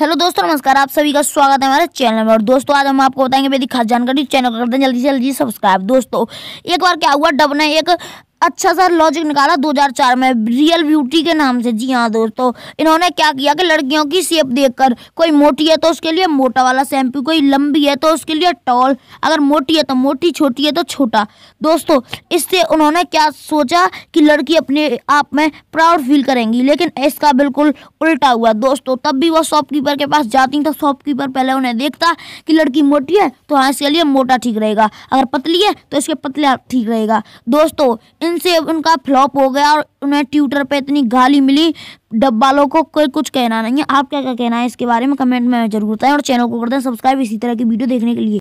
hello दोस्तों नमस्कार आप सभी का स्वागत है हमारे चैनल में और दोस्तों आज हम आपको बताएंगे मेरी खास जानकारी चैनल कर दें जल्दी से जल्दी सब्सक्राइब दोस्तों एक बार क्या हुआ डब ने एक अच्छा सा लॉजिक निकाला 2004 में रियल ब्यूटी के नाम से जी हाँ दोस्तों इन्होंने क्या किया कि लड़कियों की शेप देखकर कोई मोटी है तो उसके लिए मोटा वाला शैम्पू कोई लंबी है तो उसके लिए टॉल अगर मोटी है तो मोटी छोटी है तो छोटा दोस्तों इससे उन्होंने क्या सोचा कि लड़की अपने आप में प्राउड फील करेंगी लेकिन इसका बिल्कुल उल्टा हुआ दोस्तों तब भी वो शॉपकीपर के पास जाती तो शॉपकीपर पहले उन्हें देखता कि लड़की मोटी है तो हाँ इसके लिए मोटा ठीक रहेगा अगर पतली है तो इसके पतला ठीक रहेगा दोस्तों दिन से उनका फ्लॉप हो गया और उन्हें ट्विटर पे इतनी गाली मिली डब्बालों को कोई कुछ कहना नहीं है आप क्या क्या कहना है इसके बारे में कमेंट में जरूर बताएं और चैनल को कर दें सब्सक्राइब इसी तरह की वीडियो देखने के लिए